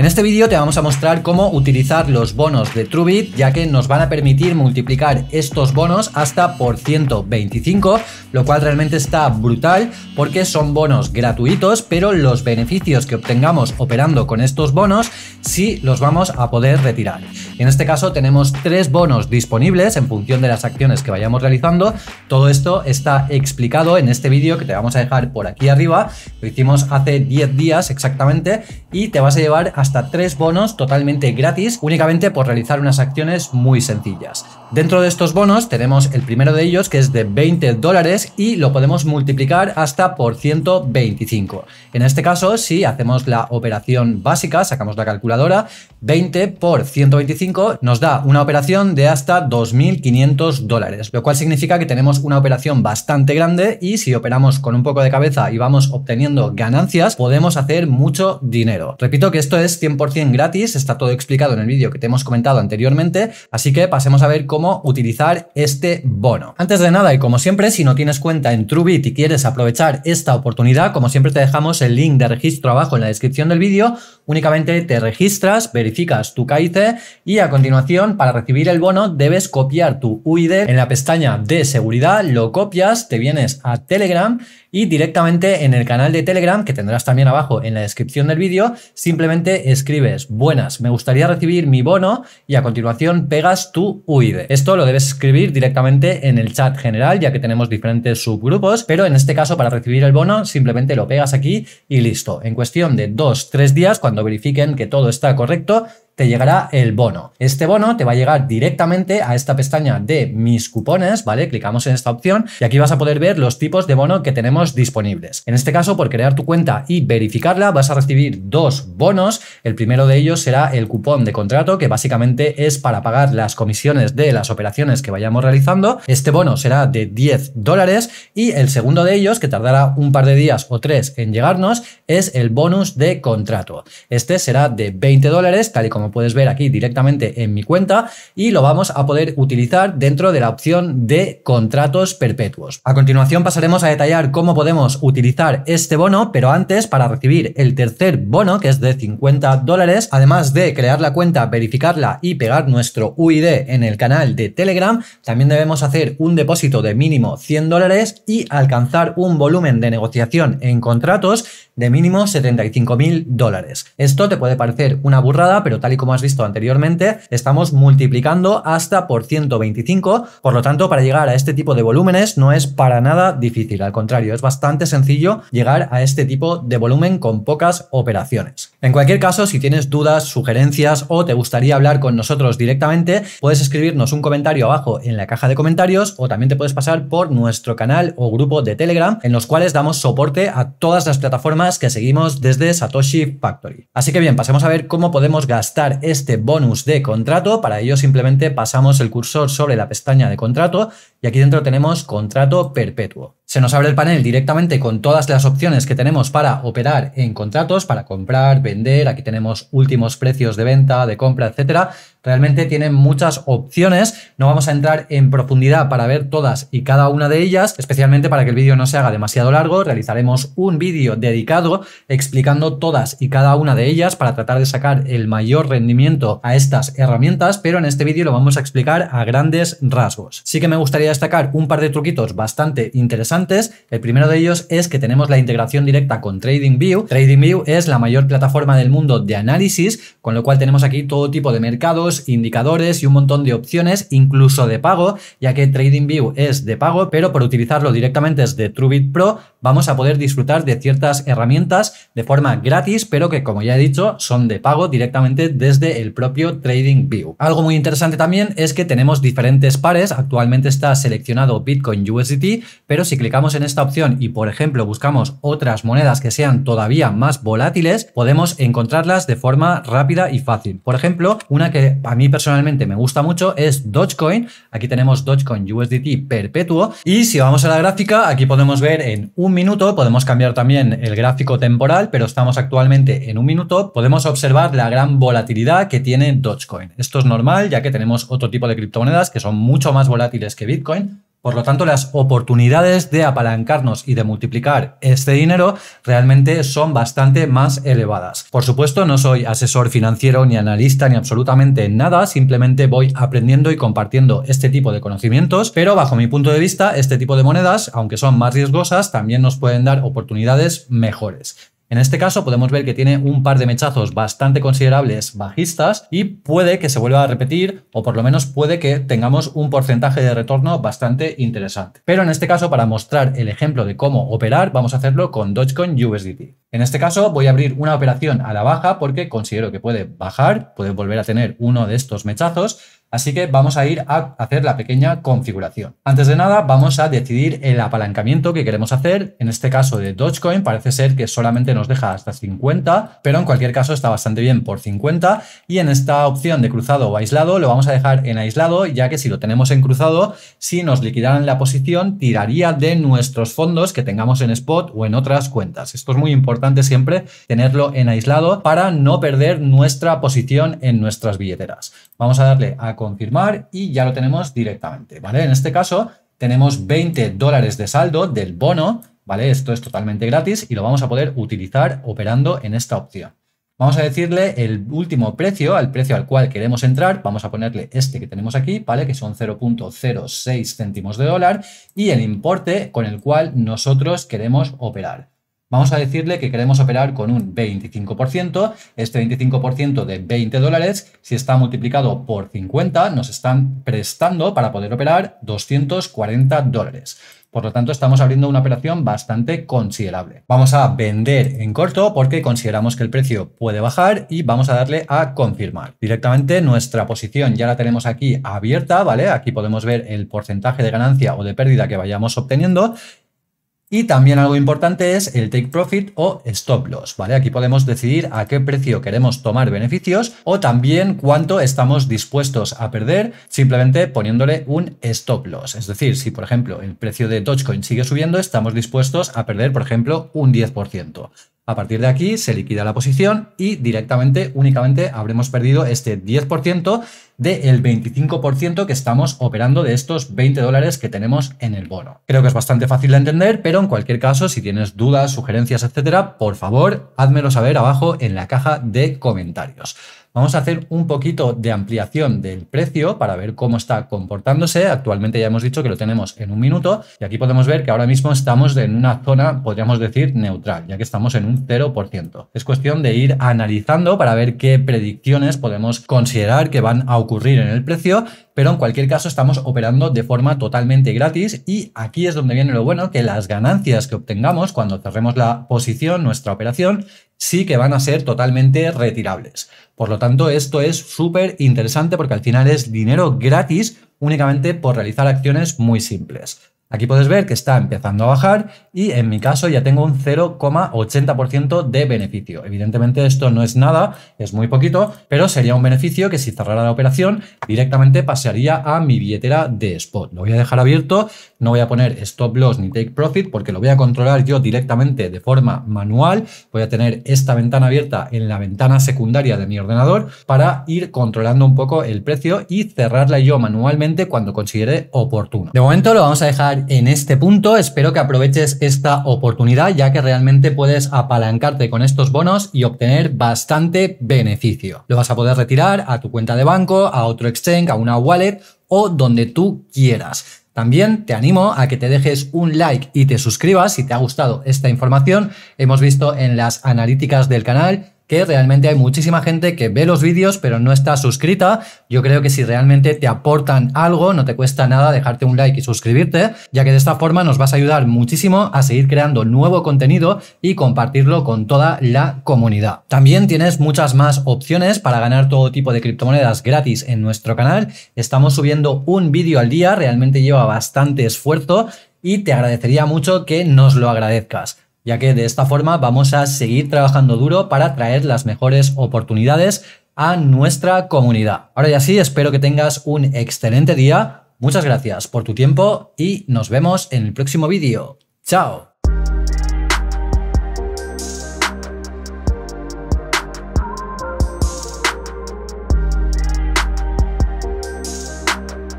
En este vídeo te vamos a mostrar cómo utilizar los bonos de Trubit, ya que nos van a permitir multiplicar estos bonos hasta por 125, lo cual realmente está brutal porque son bonos gratuitos, pero los beneficios que obtengamos operando con estos bonos sí los vamos a poder retirar. En este caso tenemos tres bonos disponibles en función de las acciones que vayamos realizando. Todo esto está explicado en este vídeo que te vamos a dejar por aquí arriba. Lo hicimos hace 10 días exactamente y te vas a llevar hasta hasta 3 bonos totalmente gratis únicamente por realizar unas acciones muy sencillas. Dentro de estos bonos tenemos el primero de ellos que es de 20 dólares y lo podemos multiplicar hasta por 125. En este caso, si hacemos la operación básica, sacamos la calculadora, 20 por 125 nos da una operación de hasta 2.500 dólares, lo cual significa que tenemos una operación bastante grande y si operamos con un poco de cabeza y vamos obteniendo ganancias, podemos hacer mucho dinero. Repito que esto es 100% gratis, está todo explicado en el vídeo que te hemos comentado anteriormente, así que pasemos a ver cómo utilizar este bono. Antes de nada y como siempre, si no tienes cuenta en TrueBit y quieres aprovechar esta oportunidad, como siempre te dejamos el link de registro abajo en la descripción del vídeo, únicamente te registras, verificas tu KIC y a continuación para recibir el bono debes copiar tu UID en la pestaña de seguridad, lo copias, te vienes a Telegram y directamente en el canal de Telegram, que tendrás también abajo en la descripción del vídeo, simplemente escribes buenas, me gustaría recibir mi bono y a continuación pegas tu UID. Esto lo debes escribir directamente en el chat general, ya que tenemos diferentes subgrupos, pero en este caso para recibir el bono simplemente lo pegas aquí y listo. En cuestión de 2-3 días, cuando verifiquen que todo está correcto, te llegará el bono. Este bono te va a llegar directamente a esta pestaña de mis cupones, ¿vale? Clicamos en esta opción y aquí vas a poder ver los tipos de bono que tenemos disponibles. En este caso, por crear tu cuenta y verificarla, vas a recibir dos bonos. El primero de ellos será el cupón de contrato, que básicamente es para pagar las comisiones de las operaciones que vayamos realizando. Este bono será de 10 dólares y el segundo de ellos, que tardará un par de días o tres en llegarnos, es el bonus de contrato. Este será de 20 dólares, tal y como puedes ver aquí directamente en mi cuenta y lo vamos a poder utilizar dentro de la opción de contratos perpetuos. A continuación pasaremos a detallar cómo podemos utilizar este bono, pero antes para recibir el tercer bono que es de 50 dólares, además de crear la cuenta, verificarla y pegar nuestro UID en el canal de Telegram, también debemos hacer un depósito de mínimo 100 dólares y alcanzar un volumen de negociación en contratos de mínimo 75 mil dólares. Esto te puede parecer una burrada, pero tal y como has visto anteriormente, estamos multiplicando hasta por 125, por lo tanto, para llegar a este tipo de volúmenes no es para nada difícil, al contrario, es bastante sencillo llegar a este tipo de volumen con pocas operaciones. En cualquier caso, si tienes dudas, sugerencias o te gustaría hablar con nosotros directamente, puedes escribirnos un comentario abajo en la caja de comentarios o también te puedes pasar por nuestro canal o grupo de Telegram en los cuales damos soporte a todas las plataformas que seguimos desde Satoshi Factory. Así que bien, pasemos a ver cómo podemos gastar este bonus de contrato. Para ello simplemente pasamos el cursor sobre la pestaña de contrato y aquí dentro tenemos contrato perpetuo. Se nos abre el panel directamente con todas las opciones que tenemos para operar en contratos, para comprar, vender. Aquí tenemos últimos precios de venta, de compra, etcétera. Realmente tienen muchas opciones. No vamos a entrar en profundidad para ver todas y cada una de ellas, especialmente para que el vídeo no se haga demasiado largo. Realizaremos un vídeo dedicado explicando todas y cada una de ellas para tratar de sacar el mayor rendimiento a estas herramientas, pero en este vídeo lo vamos a explicar a grandes rasgos. Sí que me gustaría destacar un par de truquitos bastante interesantes el primero de ellos es que tenemos la integración directa con TradingView. TradingView es la mayor plataforma del mundo de análisis, con lo cual tenemos aquí todo tipo de mercados, indicadores y un montón de opciones, incluso de pago, ya que TradingView es de pago, pero por utilizarlo directamente desde TruBit Pro vamos a poder disfrutar de ciertas herramientas de forma gratis, pero que como ya he dicho son de pago directamente desde el propio TradingView. Algo muy interesante también es que tenemos diferentes pares, actualmente está seleccionado Bitcoin USDT, pero si clicamos en esta opción y por ejemplo buscamos otras monedas que sean todavía más volátiles, podemos encontrarlas de forma rápida y fácil. Por ejemplo, una que a mí personalmente me gusta mucho es Dogecoin. Aquí tenemos Dogecoin USDT perpetuo y si vamos a la gráfica, aquí podemos ver en un minuto, podemos cambiar también el gráfico temporal, pero estamos actualmente en un minuto, podemos observar la gran volatilidad que tiene Dogecoin. Esto es normal ya que tenemos otro tipo de criptomonedas que son mucho más volátiles que Bitcoin, por lo tanto, las oportunidades de apalancarnos y de multiplicar este dinero realmente son bastante más elevadas. Por supuesto, no soy asesor financiero ni analista ni absolutamente nada, simplemente voy aprendiendo y compartiendo este tipo de conocimientos, pero bajo mi punto de vista, este tipo de monedas, aunque son más riesgosas, también nos pueden dar oportunidades mejores. En este caso podemos ver que tiene un par de mechazos bastante considerables bajistas y puede que se vuelva a repetir o por lo menos puede que tengamos un porcentaje de retorno bastante interesante. Pero en este caso para mostrar el ejemplo de cómo operar vamos a hacerlo con Dogecoin USDT. En este caso voy a abrir una operación a la baja porque considero que puede bajar, puede volver a tener uno de estos mechazos Así que vamos a ir a hacer la pequeña configuración. Antes de nada, vamos a decidir el apalancamiento que queremos hacer. En este caso de Dogecoin parece ser que solamente nos deja hasta 50, pero en cualquier caso está bastante bien por 50. Y en esta opción de cruzado o aislado lo vamos a dejar en aislado, ya que si lo tenemos en cruzado, si nos liquidaran la posición, tiraría de nuestros fondos que tengamos en spot o en otras cuentas. Esto es muy importante siempre tenerlo en aislado para no perder nuestra posición en nuestras billeteras. Vamos a darle a confirmar y ya lo tenemos directamente, ¿vale? En este caso tenemos 20 dólares de saldo del bono, ¿vale? Esto es totalmente gratis y lo vamos a poder utilizar operando en esta opción. Vamos a decirle el último precio, el precio al cual queremos entrar, vamos a ponerle este que tenemos aquí, ¿vale? Que son 0.06 céntimos de dólar y el importe con el cual nosotros queremos operar. Vamos a decirle que queremos operar con un 25%. Este 25% de 20 dólares, si está multiplicado por 50, nos están prestando para poder operar 240 dólares. Por lo tanto, estamos abriendo una operación bastante considerable. Vamos a vender en corto porque consideramos que el precio puede bajar y vamos a darle a confirmar. Directamente nuestra posición ya la tenemos aquí abierta, ¿vale? Aquí podemos ver el porcentaje de ganancia o de pérdida que vayamos obteniendo y también algo importante es el take profit o stop loss, ¿vale? Aquí podemos decidir a qué precio queremos tomar beneficios o también cuánto estamos dispuestos a perder simplemente poniéndole un stop loss. Es decir, si por ejemplo el precio de Dogecoin sigue subiendo, estamos dispuestos a perder por ejemplo un 10%. A partir de aquí se liquida la posición y directamente únicamente habremos perdido este 10% del 25% que estamos operando de estos 20 dólares que tenemos en el bono. Creo que es bastante fácil de entender, pero en cualquier caso, si tienes dudas, sugerencias, etcétera, por favor, házmelo saber abajo en la caja de comentarios. Vamos a hacer un poquito de ampliación del precio para ver cómo está comportándose. Actualmente ya hemos dicho que lo tenemos en un minuto y aquí podemos ver que ahora mismo estamos en una zona, podríamos decir, neutral, ya que estamos en un 0%. Es cuestión de ir analizando para ver qué predicciones podemos considerar que van a ocurrir en el precio pero en cualquier caso estamos operando de forma totalmente gratis y aquí es donde viene lo bueno, que las ganancias que obtengamos cuando cerremos la posición, nuestra operación, sí que van a ser totalmente retirables. Por lo tanto, esto es súper interesante porque al final es dinero gratis únicamente por realizar acciones muy simples. Aquí puedes ver que está empezando a bajar y en mi caso ya tengo un 0,80% de beneficio. Evidentemente esto no es nada, es muy poquito, pero sería un beneficio que si cerrara la operación directamente pasaría a mi billetera de spot. Lo voy a dejar abierto, no voy a poner stop loss ni take profit porque lo voy a controlar yo directamente de forma manual. Voy a tener esta ventana abierta en la ventana secundaria de mi ordenador para ir controlando un poco el precio y cerrarla yo manualmente cuando considere oportuno. De momento lo vamos a dejar en este punto. Espero que aproveches esta oportunidad ya que realmente puedes apalancarte con estos bonos y obtener bastante beneficio. Lo vas a poder retirar a tu cuenta de banco, a otro exchange, a una wallet o donde tú quieras. También te animo a que te dejes un like y te suscribas si te ha gustado esta información. Hemos visto en las analíticas del canal que realmente hay muchísima gente que ve los vídeos pero no está suscrita. Yo creo que si realmente te aportan algo, no te cuesta nada dejarte un like y suscribirte, ya que de esta forma nos vas a ayudar muchísimo a seguir creando nuevo contenido y compartirlo con toda la comunidad. También tienes muchas más opciones para ganar todo tipo de criptomonedas gratis en nuestro canal. Estamos subiendo un vídeo al día, realmente lleva bastante esfuerzo y te agradecería mucho que nos lo agradezcas ya que de esta forma vamos a seguir trabajando duro para traer las mejores oportunidades a nuestra comunidad. Ahora ya sí, espero que tengas un excelente día. Muchas gracias por tu tiempo y nos vemos en el próximo vídeo. ¡Chao!